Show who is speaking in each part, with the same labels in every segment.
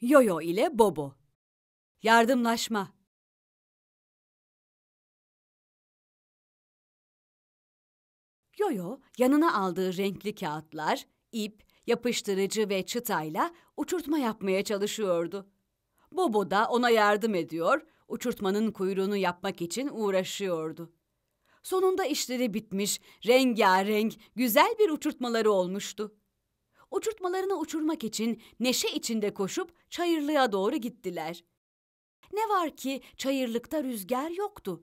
Speaker 1: Yoyo ile Bobo. Yardımlaşma. Yoyo yanına aldığı renkli kağıtlar, ip, yapıştırıcı ve çıtayla uçurtma yapmaya çalışıyordu. Bobo da ona yardım ediyor, uçurtmanın kuyruğunu yapmak için uğraşıyordu. Sonunda işleri bitmiş, rengarenk, güzel bir uçurtmaları olmuştu uçurtmalarını uçurmak için neşe içinde koşup çayırlığa doğru gittiler. Ne var ki çayırlıkta rüzgar yoktu.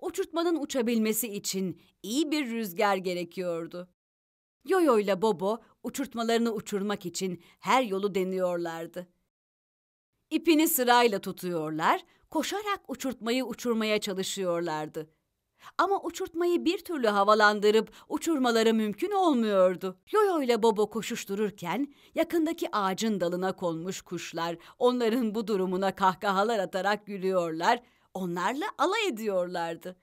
Speaker 1: Uçurtmanın uçabilmesi için iyi bir rüzgar gerekiyordu. Yoyo ile Bobo uçurtmalarını uçurmak için her yolu deniyorlardı. İpini sırayla tutuyorlar, koşarak uçurtmayı uçurmaya çalışıyorlardı. Ama uçurtmayı bir türlü havalandırıp uçurmaları mümkün olmuyordu. Yoyo ile Bobo koşuştururken yakındaki ağacın dalına konmuş kuşlar onların bu durumuna kahkahalar atarak gülüyorlar, onlarla alay ediyorlardı.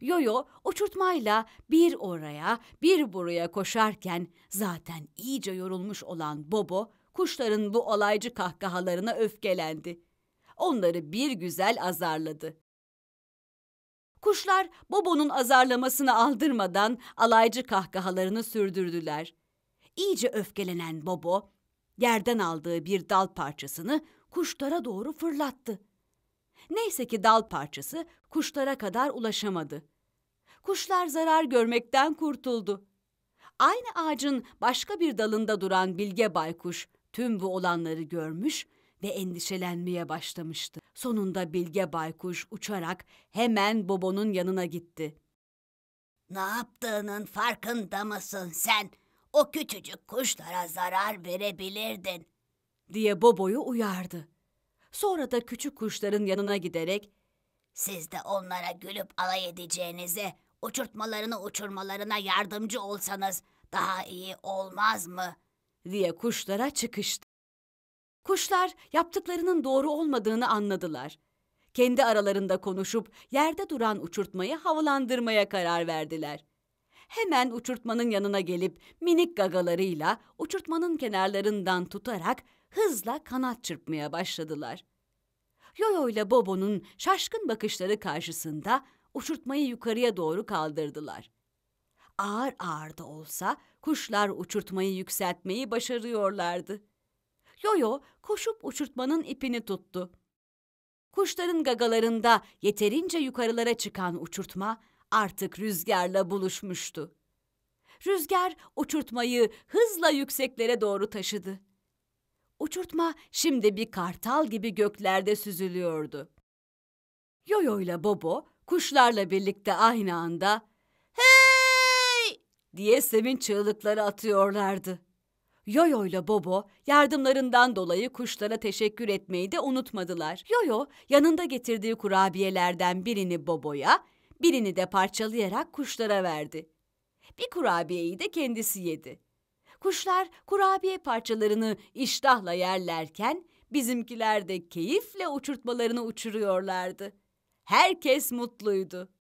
Speaker 1: Yoyo uçurtmayla bir oraya bir buraya koşarken zaten iyice yorulmuş olan Bobo kuşların bu alaycı kahkahalarına öfkelendi. Onları bir güzel azarladı. Kuşlar Bobo'nun azarlamasını aldırmadan alaycı kahkahalarını sürdürdüler. İyice öfkelenen Bobo, yerden aldığı bir dal parçasını kuşlara doğru fırlattı. Neyse ki dal parçası kuşlara kadar ulaşamadı. Kuşlar zarar görmekten kurtuldu. Aynı ağacın başka bir dalında duran Bilge Baykuş tüm bu olanları görmüş ve endişelenmeye başlamıştı. Sonunda Bilge Baykuş uçarak hemen Bobo'nun yanına gitti.
Speaker 2: Ne yaptığının farkında mısın sen? O küçücük kuşlara zarar verebilirdin. Diye Bobo'yu uyardı. Sonra da
Speaker 1: küçük kuşların yanına giderek
Speaker 2: siz de onlara gülüp alay edeceğinize, uçurtmalarını uçurmalarına yardımcı olsanız daha iyi olmaz mı? diye kuşlara çıkıştı. Kuşlar
Speaker 1: yaptıklarının doğru olmadığını anladılar. Kendi aralarında konuşup yerde duran uçurtmayı havalandırmaya karar verdiler. Hemen uçurtmanın yanına gelip minik gagalarıyla uçurtmanın kenarlarından tutarak hızla kanat çırpmaya başladılar. Yoyo ile Bobo'nun şaşkın bakışları karşısında uçurtmayı yukarıya doğru kaldırdılar. Ağır ağır da olsa kuşlar uçurtmayı yükseltmeyi başarıyorlardı. Yoyo koşup uçurtmanın ipini tuttu. Kuşların gagalarında yeterince yukarılara çıkan uçurtma artık rüzgarla buluşmuştu. Rüzgar uçurtmayı hızla yükseklere doğru taşıdı. Uçurtma şimdi bir kartal gibi göklerde süzülüyordu. Yoyo ile Bobo kuşlarla birlikte aynı anda "Hey!" diye sevinç çığlıkları atıyorlardı. Yoyo ile Bobo yardımlarından dolayı kuşlara teşekkür etmeyi de unutmadılar. Yoyo yanında getirdiği kurabiyelerden birini Bobo'ya, birini de parçalayarak kuşlara verdi. Bir kurabiyeyi de kendisi yedi. Kuşlar kurabiye parçalarını iştahla yerlerken bizimkiler de keyifle uçurtmalarını uçuruyorlardı. Herkes mutluydu.